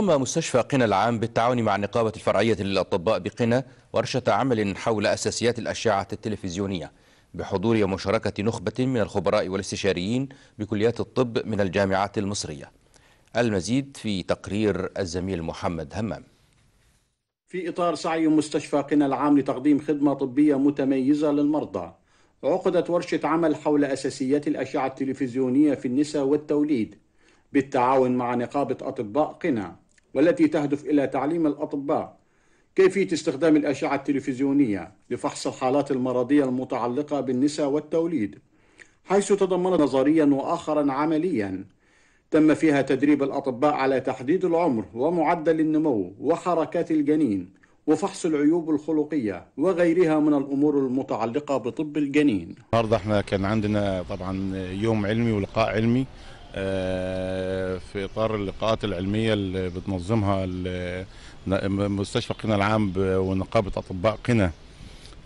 قام مستشفى قنا العام بالتعاون مع النقابة الفرعية للأطباء بقنا ورشة عمل حول أساسيات الأشعة التلفزيونية بحضور ومشاركة نخبة من الخبراء والاستشاريين بكليات الطب من الجامعات المصرية المزيد في تقرير الزميل محمد همام في إطار سعي مستشفى قنا العام لتقديم خدمة طبية متميزة للمرضى عقدت ورشة عمل حول أساسيات الأشعة التلفزيونية في النساء والتوليد بالتعاون مع نقابة أطباء قنا والتي تهدف إلى تعليم الأطباء كيفية استخدام الأشعة التلفزيونية لفحص الحالات المرضية المتعلقة بالنساء والتوليد حيث تضمنت نظريا وآخرا عمليا تم فيها تدريب الأطباء على تحديد العمر ومعدل النمو وحركات الجنين وفحص العيوب الخلقية وغيرها من الأمور المتعلقة بطب الجنين النهاردة احنا كان عندنا طبعا يوم علمي ولقاء علمي آه، في اطار اللقاءات العلميه اللي بتنظمها مستشفى قنا العام ونقابه اطباء قنا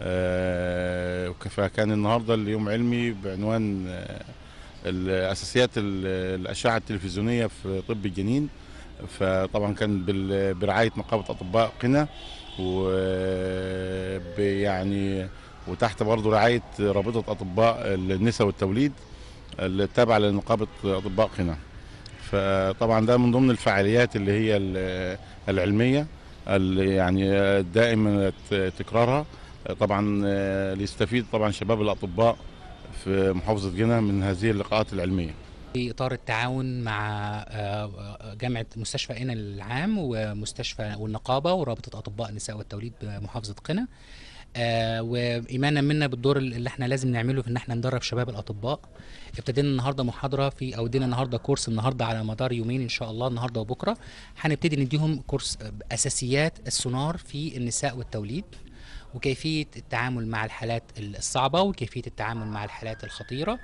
آه، فكان النهارده اليوم علمي بعنوان آه، الاساسيات الاشعه التلفزيونيه في طب الجنين فطبعا كان برعايه نقابه اطباء قنا و يعني وتحت برضه رعايه رابطه اطباء النساء والتوليد التابعه لنقابه اطباء قنا فطبعا ده من ضمن الفعاليات اللي هي العلميه اللي يعني دائما تكرارها طبعا ليستفيد طبعا شباب الاطباء في محافظه قنا من هذه اللقاءات العلميه في اطار التعاون مع آه، جامعه مستشفى قنا العام ومستشفى والنقابه ورابطه اطباء النساء والتوليد بمحافظه قنا آه وايمانا منا بالدور اللي احنا لازم نعمله في ان احنا ندرب شباب الاطباء ابتدينا النهارده محاضره في او ادينا النهارده كورس النهارده على مدار يومين ان شاء الله النهارده وبكره هنبتدي نديهم كورس آه، اساسيات السونار في النساء والتوليد وكيفيه التعامل مع الحالات الصعبه وكيفيه التعامل مع الحالات الخطيره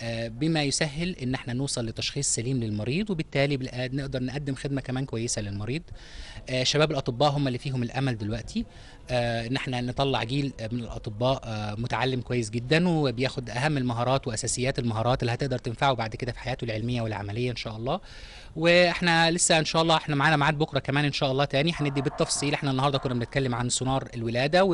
آه، بما يسهل ان احنا نوصل لتشخيص سليم للمريض وبالتالي آه، نقدر نقدم خدمه كمان كويسه للمريض آه، شباب الاطباء هم اللي فيهم الامل دلوقتي ان احنا نطلع جيل من الاطباء متعلم كويس جدا وبياخد اهم المهارات واساسيات المهارات اللي هتقدر تنفعه بعد كده في حياته العلميه والعمليه ان شاء الله واحنا لسه ان شاء الله احنا معانا ميعاد بكره كمان ان شاء الله تاني هندي بالتفصيل احنا النهارده كنا بنتكلم عن سونار الولاده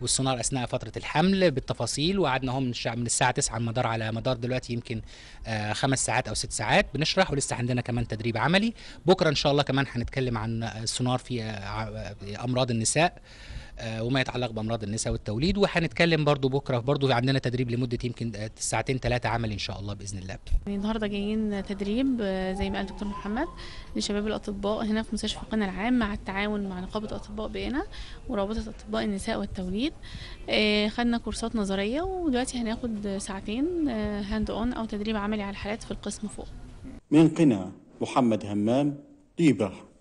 والسونار اثناء فتره الحمل بالتفاصيل وقعدنا هم من الساعه 9 مدار على مدار دلوقتي يمكن آه، خمس ساعات او ست ساعات بنشرح ولسه عندنا كمان تدريب عملي بكره ان شاء الله كمان هنتكلم عن السونار في آه، آه، امراض النساء آه، وما يتعلق بامراض النساء والتوليد وهنتكلم برضو بكره برضو عندنا تدريب لمده يمكن آه، ساعتين ثلاثه عمل ان شاء الله باذن الله يعني النهارده جايين تدريب آه، زي ما قال دكتور محمد لشباب الاطباء هنا في مستشفى قنا العام مع التعاون مع نقابه اطباء بقنا ورابطه اطباء النساء والتوليد خدنا كورسات نظريه ودلوقتي هناخد ساعتين هاند اون او تدريب عملي على الحالات في القسم فوق من قنا محمد همام ديبه